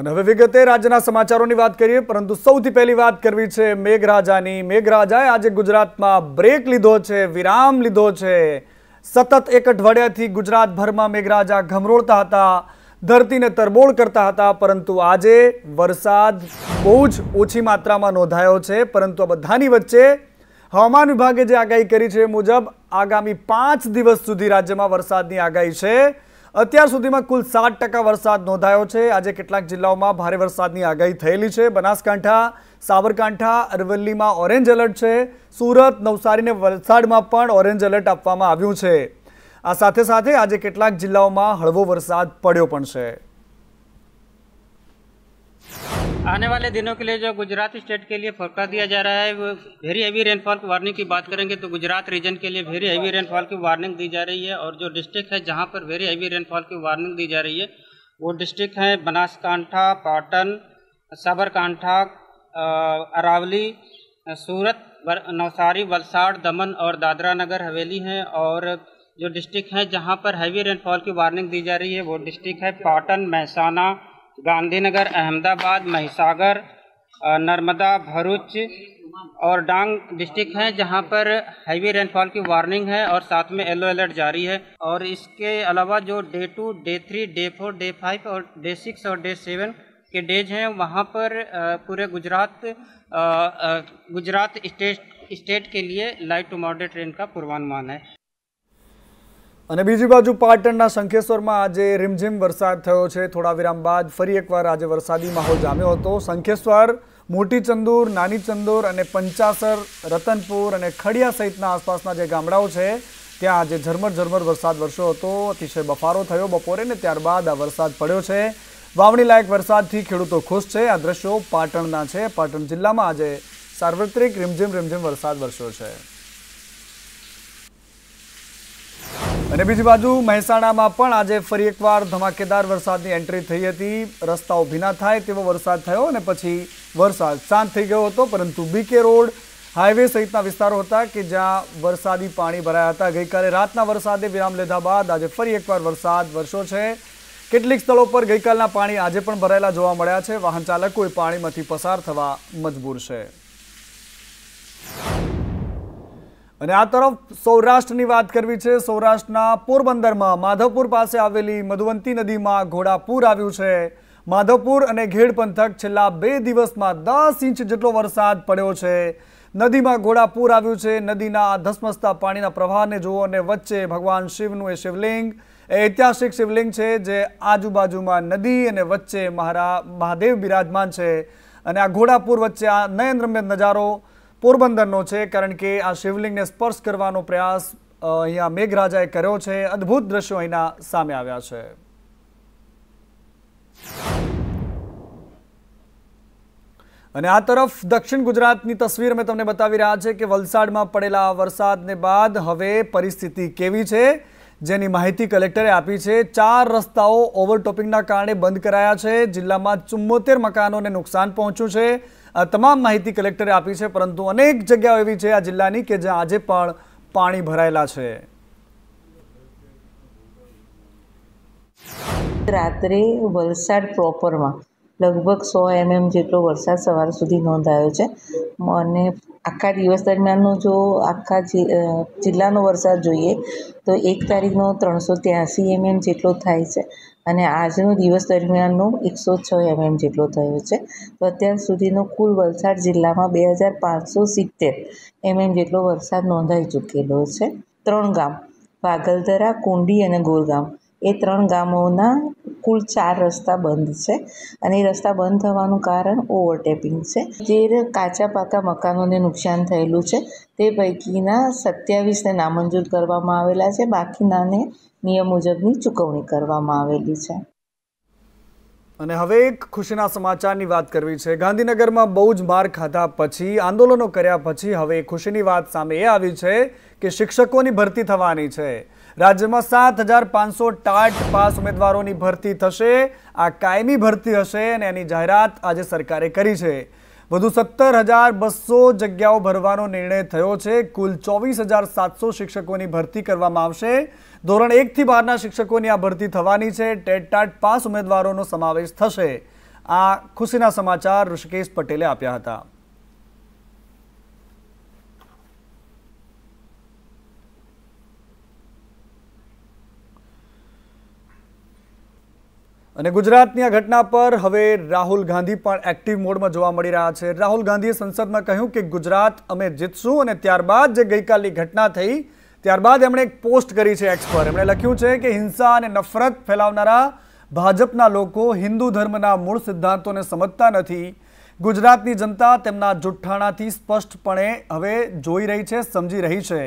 અને હવે વિગતે રાજ્યના સમાચારોની વાત કરીએ પરંતુ સૌથી પહેલી વાત કરવી છે મેઘરાજાની મેઘરાજાએ આજે ગુજરાતમાં બ્રેક લીધો છે વિરામ લીધો છે સતત એક અઠવાડિયાથી ગુજરાતભરમાં મેઘરાજા ઘમરોળતા હતા ધરતીને તરબોળ કરતા હતા પરંતુ આજે વરસાદ બહુ જ ઓછી માત્રામાં નોંધાયો છે પરંતુ આ બધાની વચ્ચે હવામાન વિભાગે જે આગાહી કરી છે મુજબ આગામી પાંચ દિવસ સુધી રાજ્યમાં વરસાદની આગાહી છે અત્યાર સુધીમાં કુલ સાત ટકા વરસાદ નોંધાયો છે આજે કેટલાક જિલ્લાઓમાં ભારે વરસાદની આગાહી થયેલી છે બનાસકાંઠા સાબરકાંઠા અરવલ્લીમાં ઓરેન્જ એલર્ટ છે સુરત નવસારીને વલસાડમાં પણ ઓરેન્જ એલર્ટ આપવામાં આવ્યું છે આ સાથે સાથે આજે કેટલાક જિલ્લાઓમાં હળવો વરસાદ પડ્યો પણ છે आने वाले दिनों के लिए जो गुजरात स्टेट के लिए फोरकास्ट दिया जा रहा है वो वेरी हैवी रेनफॉल की वार्निंग की बात करेंगे तो गुजरात रीजन के लिए वेरी हैवी रेनफॉल की वार्निंग दी जा रही है और जो डिस्ट्रिक्ट है जहाँ पर वेरी हैवी रेनफॉल की वार्निंग दी जा रही है वो डिस्ट्रिक्ट हैं बनासकांठा पाटन साबरकांठा अरावली सूरत नवसारी वलसाड़ दमन और दादरा नगर हवेली हैं और जो डिस्ट्रिक्ट हैं जहाँ पर हैवी रेनफॉल की वार्निंग दी जा रही है वो डिस्ट्रिक्ट है पाटन महसाना गांधीनगर अहमदाबाद महिसागर नर्मदा भरूच और डांग डिस्ट्रिक्ट हैं जहां पर हैवी रेनफॉल की वार्निंग है और साथ में येलो अलर्ट जारी है और इसके अलावा जो day two day three day four day five और डे सिक्स और डे सेवन के डेज हैं वहाँ पर पूरे गुजरात गुजरात स्टेट स्टेट के लिए लाइट टू मॉडरेट रेन का पूर्वानुमान है અને બીજી બાજુ પાટણના શંખેશ્વરમાં આજે રીમઝીમ વરસાદ થયો છે થોડા વિરામ બાદ ફરી એકવાર આજે વરસાદી માહોલ જામ્યો હતો શંખેશ્વર મોટી ચંદુર નાની ચંદુર અને પંચાસર રતનપુર અને ખડિયા સહિતના આસપાસના જે ગામડાઓ છે ત્યાં આજે ઝરમર ઝરમર વરસાદ વરસ્યો હતો અતિશય બફારો થયો બપોરે ને ત્યારબાદ આ વરસાદ પડ્યો છે વાવણી લાયક વરસાદથી ખેડૂતો ખુશ છે આ દ્રશ્યો પાટણના છે પાટણ જિલ્લામાં આજે સાર્વત્રિક રીમઝીમ રીમઝીમ વરસાદ વરસ્યો છે અને બીજી બાજુ મહેસાણામાં પણ આજે ફરી એકવાર ધમાકેદાર વરસાદની એન્ટ્રી થઈ હતી રસ્તાઓ ભીના થાય તેવો વરસાદ થયો અને પછી વરસાદ શાંત થઈ ગયો હતો પરંતુ બીકે રોડ હાઈવે સહિતના વિસ્તારો હતા કે જ્યાં વરસાદી પાણી ભરાયા હતા ગઈકાલે રાતના વરસાદે વિરામ લીધા બાદ આજે ફરી એકવાર વરસાદ વરસો છે કેટલીક સ્થળો પર ગઈકાલના પાણી આજે પણ ભરાયેલા જોવા મળ્યા છે વાહન ચાલકોએ પાણીમાંથી પસાર થવા મજબૂર છે અને આ તરફ સૌરાષ્ટ્રની વાત કરવી છે સૌરાષ્ટ્રના પોરબંદરમાં માધવપુર પાસે આવેલી મધુવંતી નદીમાં ઘોડાપુર આવ્યું છે માધવપુર અને ઘેડ પંથક છેલ્લા બે દિવસમાં દસ ઇંચ જેટલો વરસાદ પડ્યો છે નદીમાં ઘોડાપુર આવ્યું છે નદીના ધસમસતા પાણીના પ્રવાહને જુઓ અને વચ્ચે ભગવાન શિવનું એ શિવલિંગ એ ઐતિહાસિક શિવલિંગ છે જે આજુબાજુમાં નદી અને વચ્ચે મહારા મહાદેવ બિરાજમાન છે અને આ ઘોડાપુર વચ્ચે આ નયનરમ્ય નજારો પોરબંદરનો છે કારણ કે આ શિવલિંગને સ્પર્શ કરવાનો પ્રયાસ અહીંયા મેઘરાજાએ કર્યો છે અદ્ભુત દ્રશ્યો અહીંના સામે આવ્યા છે અને આ તરફ દક્ષિણ ગુજરાતની તસવીર મેં તમને બતાવી રહ્યા છે કે વલસાડમાં પડેલા વરસાદને બાદ હવે પરિસ્થિતિ કેવી છે જેની માહિતી કલેક્ટરે આપી છે ચાર રસ્તાઓ ઓવરટોપિંગના કારણે બંધ કરાયા છે જિલ્લામાં ચુમ્મોતેર મકાનોને નુકસાન પહોંચ્યું છે તમામ માહિતી કલેક્ટરે આપી છે પરંતુ અનેક જગ્યાઓ એવી છે આ જિલ્લાની કે જ્યાં આજે પણ પાણી ભરાયેલા છે રાત્રે વલસાડ પ્રોપરમાં લગભગ સો એમએમ જેટલો વરસાદ સવાર સુધી નોંધાયો છે અને આખા દિવસ દરમિયાનનો જો આખા જિલ્લાનો વરસાદ જોઈએ તો એક તારીખનો ત્રણસો ત્યાંસી એમએમ જેટલો થાય છે અને આજનો દિવસ દરમિયાનનો એકસો છ એમએમ જેટલો થયો છે તો અત્યાર સુધીનો કુલ વલસાડ જિલ્લામાં બે હજાર પાંચસો સિત્તેર એમએમ જેટલો વરસાદ નોંધાઈ ચૂકેલો છે ત્રણ ગામ વાગલધરા કુંડી અને ગોરગામ એ ત્રણ ગામોના કુલ ચાર રસ્તા બંધ છે અને એ રસ્તા બંધ થવાનું કારણ ઓવરટેપિંગ છે જે કાચા પાકા મકાનોને નુકસાન થયેલું છે તે પૈકીના સત્યાવીસને નામંજૂર કરવામાં આવેલા છે બાકીનાને નિયમ મુજબની ચૂકવણી કરવામાં આવેલી છે અને હવે એક ખુશીના સમાચારની વાત કરવી છે ગાંધીનગરમાં બહુ જ માર ખાધા પછી આંદોલનો કર્યા પછી હવે ખુશીની વાત સામે એ આવી છે કે શિક્ષકોની ભરતી થવાની છે રાજ્યમાં સાત હજાર પાંચસો ટાટ પાસ ઉમેદવારોની ભરતી થશે આ કાયમી ભરતી હશે અને એની જાહેરાત આજે સરકારે કરી છે વધુ સત્તર હજાર બસો જગ્યાઓ ભરવાનો નિર્ણય થયો છે કુલ ચોવીસ હજાર સાતસો શિક્ષકોની ભરતી કરવામાં આવશે ધોરણ એકથી બારના શિક્ષકોની આ ભરતી થવાની છે ટેટટાટ પાસ ઉમેદવારોનો સમાવેશ થશે આ ખુશીના સમાચાર ઋષિકેશ પટેલે આપ્યા હતા અને ગુજરાતની આ ઘટના પર હવે રાહુલ ગાંધી પણ એક્ટિવ મોડમાં જોવા મળી રહ્યા છે રાહુલ ગાંધીએ સંસદમાં કહ્યું કે ગુજરાત અમે જીતશું અને ત્યારબાદ જે ગઈકાલની ઘટના થઈ ત્યારબાદ એમણે એક પોસ્ટ કરી છે એક્સ પર એમણે લખ્યું છે કે હિંસા અને નફરત ફેલાવનારા ભાજપના લોકો હિન્દુ ધર્મના મૂળ સિદ્ધાંતોને સમજતા નથી ગુજરાતની જનતા તેમના જુઠ્ઠાણાથી સ્પષ્ટપણે હવે જોઈ રહી છે સમજી રહી છે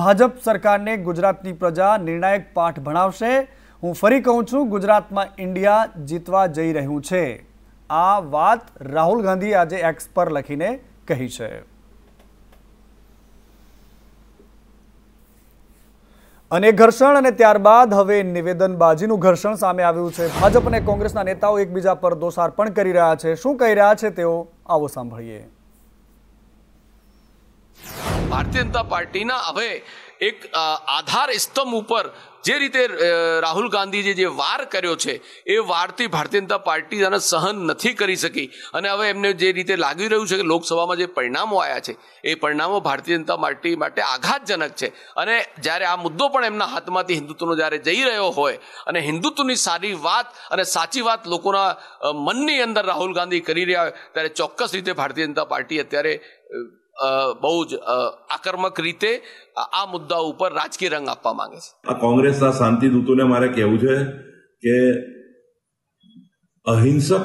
ભાજપ સરકારને ગુજરાતની પ્રજા નિર્ણાયક પાઠ ભણાવશે હું ફરી કહું છું ગુજરાતમાં ઇન્ડિયા જીતવા જઈ રહ્યું છે આ વાત રાહુલ ગાંધી આજે એક્સ પર લખીને કહી છે અને ઘર્ષણ અને ત્યારબાદ હવે નિવેદનબાજીનું ઘર્ષણ સામે આવ્યું છે ભાજપ અને કોંગ્રેસના નેતાઓ એકબીજા પર દોષાર્પણ કરી રહ્યા છે શું કહી રહ્યા છે તેઓ આવો સાંભળીએ ભારતીય જનતા પાર્ટીના હવે એક આધાર સ્તંભ ઉપર જે રીતે રાહુલ ગાંધીજી જે વાર કર્યો છે એ વારથી ભારતીય જનતા પાર્ટી આને સહન નથી કરી શકી અને હવે એમને જે રીતે લાગી રહ્યું છે કે લોકસભામાં જે પરિણામો આવ્યા છે એ પરિણામો ભારતીય જનતા પાર્ટી માટે આઘાતજનક છે અને જ્યારે આ મુદ્દો પણ એમના હાથમાંથી હિન્દુત્વનો જ્યારે જઈ રહ્યો હોય અને હિન્દુત્વની સારી વાત અને સાચી વાત લોકોના મનની અંદર રાહુલ ગાંધી કરી રહ્યા હોય ત્યારે ચોક્કસ રીતે ભારતીય જનતા પાર્ટી અત્યારે બહુ જ આક્રમક રીતે આ મુદ્દા ઉપર રાજકીય રંગ આપવા માંગે છે આ કોંગ્રેસના શાંતિ શાંતિદૂતોને મારે કહેવું છે કે અહિંસક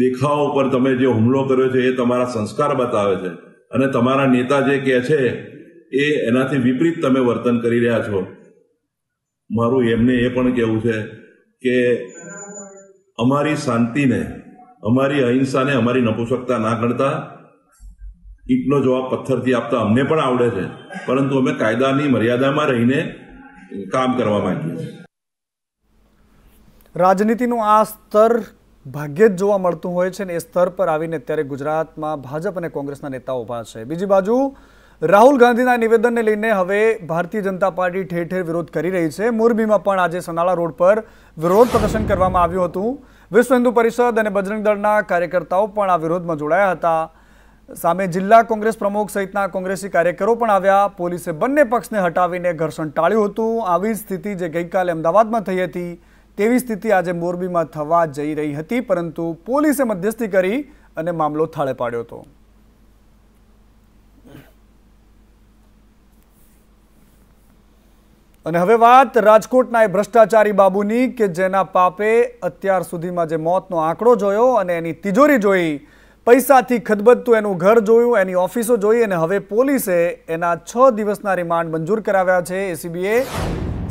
દેખાવ ઉપર તમે જે હુમલો કર્યો છે એ તમારા સંસ્કાર બતાવે છે અને તમારા નેતા જે કહે છે એ એનાથી વિપરીત તમે વર્તન કરી રહ્યા છો મારું એમને એ પણ કહેવું છે કે અમારી શાંતિને અમારી અહિંસાને અમારી નપુસકતા ના ગણતા ઈટનો જવાબ પથ્થરથી આપતા અમને પણ આવડે છે પરંતુ અમે કાયદાની મર્યાદામાં રહીને કામ કરવા માંગીએ છીએ રાજનીતિનું આ સ્તર ભાગ્યે જ જોવા મળતું હોય છે ને એ સ્તર પર આવીને અત્યારે ગુજરાતમાં ભાજપ અને કોંગ્રેસના નેતાઓ ઊભા છે બીજી બાજુ રાહુલ ગાંધીના નિવેદનને લઈને હવે ભારતીય જનતા પાર્ટી ઠેર ઠેર વિરોધ કરી રહી છે મોરબીમાં પણ આજે સનાળા રોડ પર વિરોધ પ્રદર્શન કરવામાં આવ્યું હતું વિશ્વ હિન્દુ પરિષદ અને બજરંગ દળના કાર્યકર્તાઓ પણ આ વિરોધમાં જોડાયા હતા સામે જિલ્લા કોંગ્રેસ પ્રમુખ સહિતના કોંગ્રેસી કાર્યકરો પણ આવ્યા પોલીસે બંને પક્ષને હટાવીને ઘર્ષણ ટાળ્યું હતું આવી સ્થિતિ જે ગઈકાલે અમદાવાદમાં થઈ હતી તેવી સ્થિતિ આજે મોરબીમાં થવા જઈ રહી હતી પરંતુ પોલીસે મધ્યસ્થી કરી અને મામલો થાળે પાડ્યો હતો અને હવે વાત રાજકોટના એ ભ્રષ્ટાચારી બાબુની કે જેના પાપે અત્યાર સુધીમાં જે મોતનો આંકડો જોયો અને એની તિજોરી જોઈ પૈસાથી ખદબદતું એનું ઘર જોયું એની ઓફિસો જોઈ અને હવે પોલીસે એના છ દિવસના રિમાન્ડ મંજૂર કરાવ્યા છે એસીબીએ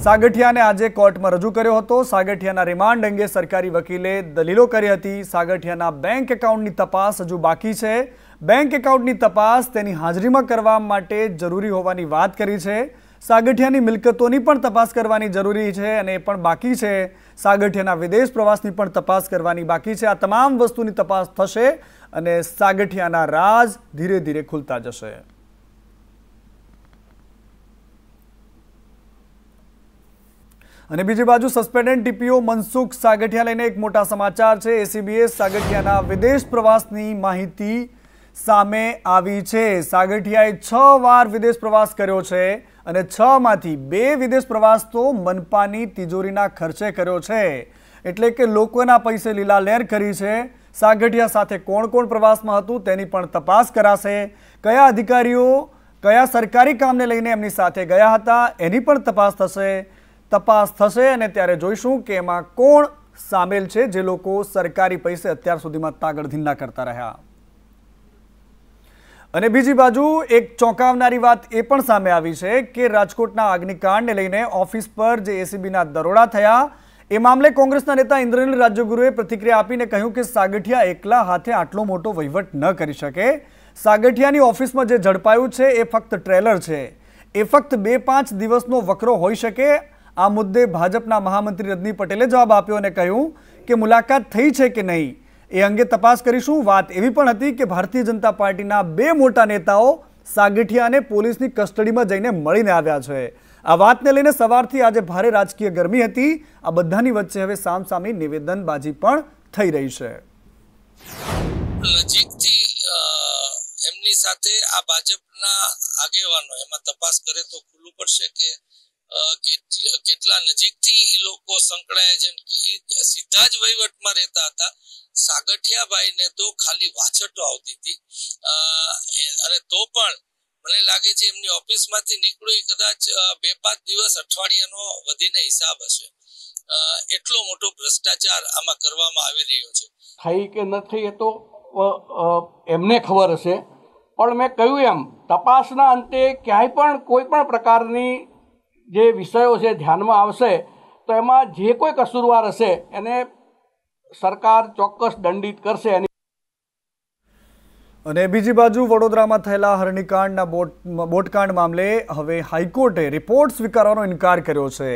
સાગઠિયાને આજે કોર્ટમાં રજૂ કર્યો હતો સાગઠિયાના રિમાન્ડ અંગે સરકારી વકીલે દલીલો કરી હતી સાગઠિયાના બેંક એકાઉન્ટની તપાસ હજુ બાકી છે બેંક એકાઉન્ટની તપાસ તેની હાજરીમાં કરવા માટે જરૂરી હોવાની વાત કરી છે સાગઠિયાની મિલકતોની પણ તપાસ કરવાની જરૂરી છે અને એ પણ બાકી છે સાગઠિયાના વિદેશ પ્રવાસની પણ તપાસ કરવાની બાકી છે આ તમામ વસ્તુની તપાસ થશે અને સાગઠિયાના રાજ ધીરે ધીરે ખુલતા જશે અને બીજી બાજુ સસ્પેન્ડેડ ટીપીઓ મનસુખ સાગઠિયા લઈને એક મોટા સમાચાર છે એસીબીએસ સાગઠિયાના વિદેશ પ્રવાસની માહિતી સામે આવી છે સાગઠિયાએ છ વાર વિદેશ પ્રવાસ કર્યો છે અને છ માંથી બે વિદેશ પ્રવાસ તો મનપાની તિજોરીના ખર્ચે કર્યો છે એટલે કે લોકોના પૈસે લીલા લહેર કરી છે સાગઠિયા સાથે કોણ કોણ પ્રવાસમાં હતું તેની પણ તપાસ કરાશે કયા અધિકારીઓ કયા સરકારી કામને લઈને એમની સાથે ગયા હતા એની પણ તપાસ થશે તપાસ થશે અને ત્યારે જોઈશું કે એમાં કોણ સામેલ છે જે લોકો સરકારી પૈસે અત્યાર સુધીમાં તાગડધિંડા કરતા રહ્યા અને બીજી બાજુ એક ચોંકાવનારી વાત એ પણ સામે આવી છે કે રાજકોટના અગ્નિકાંડને લઈને ઓફિસ પર જે એસીબીના દરોડા થયા એ મામલે કોંગ્રેસના નેતા ઇન્દ્રનીલ રાજ્યગુરુએ પ્રતિક્રિયા આપીને કહ્યું કે સાગઠિયા એકલા હાથે આટલો મોટો વહીવટ ન કરી શકે સાગઠિયાની ઓફિસમાં જે ઝડપાયું છે એ ફક્ત ટ્રેલર છે એ ફક્ત બે પાંચ દિવસનો વકરો હોઈ શકે આ મુદ્દે ભાજપના મહામંત્રી રજની પટેલે જવાબ આપ્યો અને કહ્યું કે મુલાકાત થઈ છે કે નહીં એ અંગે તપાસ કરીશું વાત એવી પણ હતી કે ભારતીય જનતા પાર્ટીના બે મોટા નેતાઓ સાગઠિયાને પોલીસની કસ્ટડીમાં જઈને મળીને આવ્યા છે આ વાતને લઈને સવારથી આજે ભારે રાજકીય ગરમી હતી આ બધાની વચ્ચે હવે સામસામી નિવેદનબાજી પણ થઈ રહી છે એમની સાથે આ ભાજપના આગેવાનો એમાં તપાસ કરે તો ખુલ્લું પડશે કે કેટલા નજીકથી એ લોકો સંકળાયા છે સીધા જ વહીવટમાં રહેતા હતા સાગઠિયાભાઈને તો ખાલી વાછટો આવતી હતી અને તો પણ મને લાગે છે એમની ઓફિસમાંથી નીકળ્યું કદાચ બે પાંચ દિવસ અઠવાડિયાનો વધીને હિસાબ હશે એટલો મોટો ભ્રષ્ટાચાર આમાં કરવામાં આવી રહ્યો છે થઈ કે ન થઈ એ તો એમને ખબર હશે પણ મેં કહ્યું એમ તપાસના અંતે ક્યાંય પણ કોઈ પણ પ્રકારની જે વિષયો છે ધ્યાનમાં આવશે તો એમાં જે કોઈ કસૂરવાર હશે એને સરકાર ચોક્કસ દંડિત કરશે એની અને બીજી બાજુ વડોદરામાં થયેલા હરણીકાંડના બોટ બોટકાંડ મામલે હવે હાઈકોર્ટે રિપોર્ટ સ્વીકારવાનો ઇનકાર કર્યો છે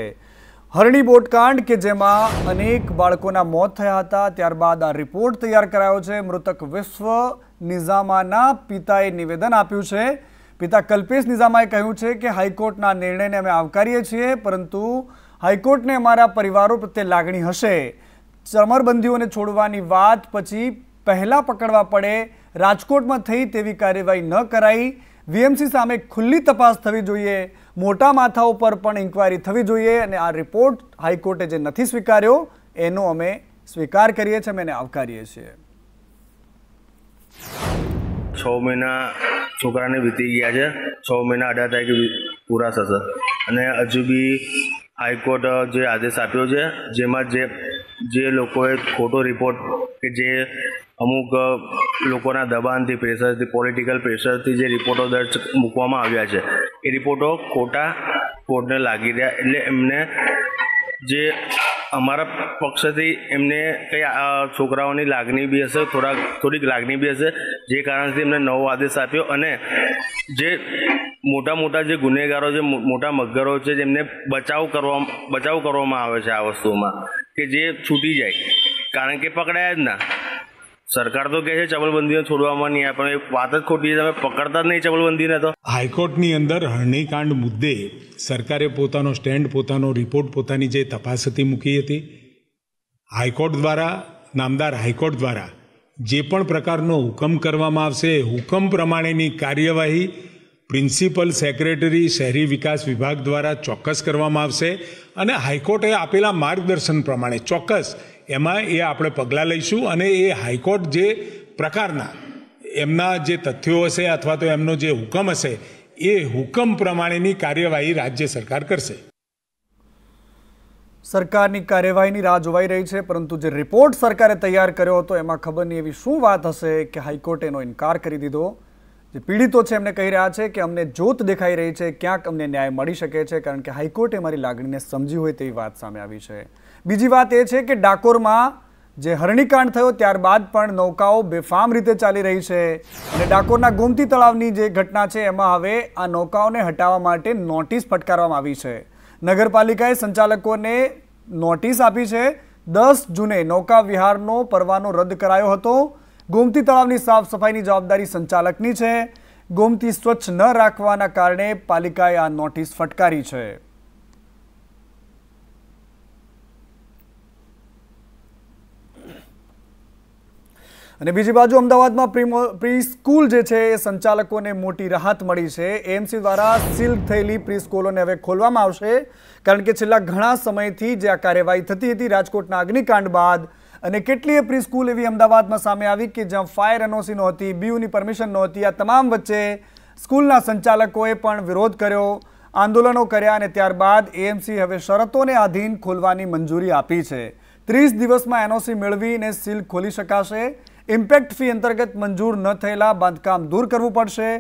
હરણી બોટકાંડ કે જેમાં અનેક બાળકોના મોત થયા હતા ત્યારબાદ આ રિપોર્ટ તૈયાર કરાયો છે મૃતક વિશ્વ નિઝામાના પિતાએ નિવેદન આપ્યું છે પિતા કલ્પેશ નિઝામાએ કહ્યું છે કે હાઈકોર્ટના નિર્ણયને અમે આવકારીએ છીએ પરંતુ હાઈકોર્ટને અમારા પરિવારો પ્રત્યે લાગણી હશે ચમરબંધીઓને છોડવાની વાત પછી પહેલાં પકડવા પડે રાજકોટમાં થઈ તેવી કાર્યવાહી ન કરાઈ વીએમસી સામે ખુલ્લી તપાસ થવી જોઈએ મોટા માથા ઉપર પણ ઇન્ક્વાયરી થવી જોઈએ અને આ રિપોર્ટ હાઈકોર્ટે જે નથી સ્વીકાર્યો એનો અમે સ્વીકાર કરીએ છીએ અમે એને આવકારીએ છીએ છ મહિના છોકરાને વીતી ગયા છે છ મહિના અઢાર તારીખે પૂરા થશે અને હજુ બી હાઈકોર્ટ જે આદેશ આપ્યો છે જેમાં જે જે લોકોએ ખોટો રિપોર્ટ કે જે અમુક લોકોના દબાણથી પ્રેશરથી પોલિટિકલ પ્રેશરથી જે રિપોર્ટો દર્જ મૂકવામાં આવ્યા છે એ રિપોર્ટો ખોટા કોર્ટને લાગી રહ્યા એટલે એમને જે અમારા પક્ષથી એમને કંઈ છોકરાઓની લાગણી બી હશે થોડા થોડીક લાગણી બી હશે જે કારણથી એમને નવો આદેશ આપ્યો અને જે મોટા મોટા જે ગુનેગારો જે મોટા મગરો છે જેમને બચાવ કરવા બચાવ કરવામાં આવે છે આ વસ્તુમાં કે જે છૂટી જાય કારણ કે પકડાયા જ ના સરકાર તો કહે છે ચબલબંધીને છોડવામાં નહીં પણ એ વાત જ ખોટી છે તમે પકડતા જ નહીં ચબલબંધીને તો હાઈકોર્ટની અંદર હરણીકાંડ મુદ્દે સરકારે પોતાનો સ્ટેન્ડ પોતાનો રિપોર્ટ પોતાની જે તપાસ હતી મૂકી હતી હાઈકોર્ટ દ્વારા નામદાર હાઈકોર્ટ દ્વારા જે પણ પ્રકારનો હુકમ કરવામાં આવશે હુકમ પ્રમાણેની કાર્યવાહી પ્રિન્સિપલ સેક્રેટરી શહેરી વિકાસ વિભાગ દ્વારા ચોક્કસ કરવામાં આવશે અને હાઈકોર્ટે આપેલા માર્ગદર્શન પ્રમાણે ચોક્કસ એમાં એ આપણે પગલાં લઈશું અને એ હાઈકોર્ટ જે પ્રકારના એમના જે તથ્યો હશે અથવા તો એમનો જે હુકમ હશે એ હુકમ પ્રમાણેની કાર્યવાહી રાજ્ય સરકાર કરશે સરકારની કાર્યવાહીની રાહ જોવાઈ રહી છે પરંતુ જે રિપોર્ટ સરકારે તૈયાર કર્યો હતો એમાં ખબર નહીં એવી શું વાત હશે કે હાઈકોર્ટ એનો ઇનકાર કરી દીધો જે પીડિતો છે એમને કહી રહ્યા છે કે અમને જોત દેખાઈ રહી છે ક્યાંક અમને ન્યાય મળી શકે છે કારણ કે હાઈકોર્ટે મારી લાગણીને સમજી હોય તેવી વાત સામે આવી છે બીજી વાત એ છે કે ડાકોરમાં જે હરણીકાંડ થયો ત્યારબાદ પણ નૌકાઓ બેફામ રીતે ચાલી રહી છે અને ડાકોરના ગોમતી તળાવની જે ઘટના છે એમાં હવે આ નૌકાઓને હટાવવા માટે નોટિસ ફટકારવામાં આવી છે નગરપાલિકાએ સંચાલકોને નોટિસ આપી છે દસ જૂને નૌકા વિહારનો પરવાનો રદ કરાયો હતો ગોમતી તળાવની સાફ સફાઈની જવાબદારી સંચાલકની છે ગોમતી સ્વચ્છ ન રાખવાના કારણે પાલિકાએ આ નોટિસ ફટકારી છે અને બીજી બાજુ અમદાવાદમાં પ્રી સ્કૂલ જે છે એ સંચાલકોને મોટી રાહત મળી છે એમસી દ્વારા સીલ થયેલી પ્રી સ્કૂલોને હવે ખોલવામાં આવશે કારણ કે છેલ્લા ઘણા સમયથી જે આ કાર્યવાહી થતી હતી રાજકોટના અગ્નિકાંડ બાદ અને કેટલીય પ્રી સ્કૂલ એવી અમદાવાદમાં સામે આવી કે જ્યાં ફાયર એનઓસી નહોતી બીયુની પરમિશન નહોતી આ તમામ વચ્ચે સ્કૂલના સંચાલકોએ પણ વિરોધ કર્યો આંદોલનો કર્યા અને ત્યારબાદ એએમસી હવે શરતોને આધીન ખોલવાની મંજૂરી આપી છે ત્રીસ દિવસમાં એનઓસી મેળવીને સીલ ખોલી શકાશે ઇમ્પેક્ટ ફી અંતર્ગત મંજૂર ન થયેલા બાંધકામ દૂર કરવું પડશે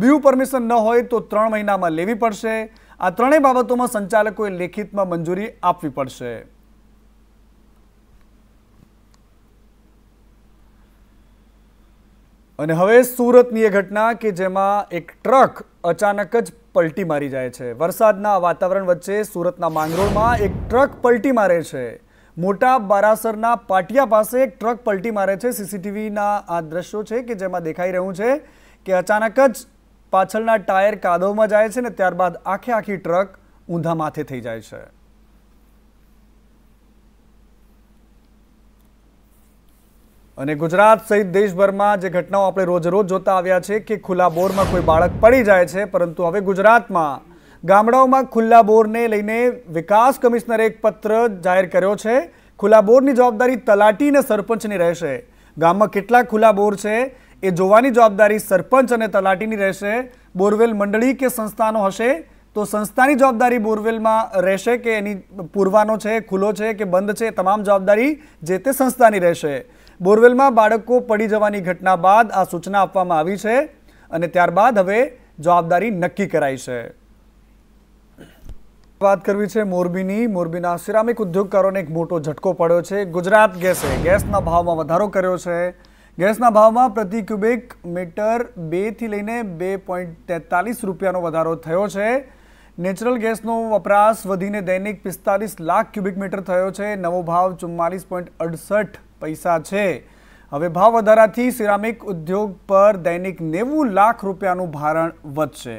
બીયુ પરમિશન ન હોય તો ત્રણ મહિનામાં લેવી પડશે આ ત્રણેય બાબતોમાં સંચાલકોએ લેખિતમાં મંજૂરી આપવી પડશે અને હવે સુરતની એ ઘટના કે જેમાં એક ટ્રક અચાનક જ પલટી મારી જાય છે વરસાદના વાતાવરણ વચ્ચે સુરતના માંગરોળમાં એક ટ્રક પલટી મારે છે મોટા બારાસરના પાટિયા પાસે એક ટ્રક પલટી મારે છે સીસીટીવીના આ દ્રશ્યો છે કે જેમાં દેખાઈ રહ્યું છે કે અચાનક જ પાછળના ટાયર કાદવમાં જાય છે ને ત્યારબાદ આખે આખી ટ્રક ઊંધા માથે થઈ જાય છે અને ગુજરાત સહિત દેશભરમાં જે ઘટનાઓ આપણે રોજરોજ જોતા આવ્યા છે કે ખુલ્લા બોરમાં કોઈ બાળક પડી જાય છે પરંતુ હવે ગુજરાતમાં ગામડાઓમાં ખુલ્લા બોરને લઈને વિકાસ કમિશનરે એક પત્ર જાહેર કર્યો છે ખુલ્લા બોરની જવાબદારી તલાટી અને સરપંચની રહેશે ગામમાં કેટલા ખુલ્લા બોર છે એ જોવાની જવાબદારી સરપંચ અને તલાટીની રહેશે બોરવેલ મંડળી કે સંસ્થાનો હશે તો સંસ્થાની જવાબદારી બોરવેલમાં રહેશે કે એની પૂરવાનો છે ખુલ્લો છે કે બંધ છે તમામ જવાબદારી જે તે સંસ્થાની રહેશે બોરવેલમાં બાળકો પડી જવાની ઘટના બાદ આ સૂચના આપવામાં આવી છે અને ત્યારબાદ હવે જવાબદારી નક્કી કરાઈ છે વાત કરવી છે મોરબીની મોરબીના સિરામિક ઉદ્યોગકારોને એક મોટો ઝટકો પડ્યો છે ગુજરાત ગેસે ગેસના ભાવમાં વધારો કર્યો છે ગેસના ભાવમાં પ્રતિ ક્યુબિક મીટર બેથી લઈને બે પોઈન્ટ તેતાલીસ રૂપિયાનો વધારો થયો છે નેચરલ ગેસનો વપરાશ વધીને દૈનિક પિસ્તાલીસ લાખ ક્યુબિક મીટર થયો છે નવો ભાવ ચુમ્માલીસ પોઈન્ટ અડસઠ પૈસા છે હવે ભાવ વધારાથી સિરામિક ઉદ્યોગ પર દૈનિક નેવું લાખ રૂપિયાનું ભારણ વધશે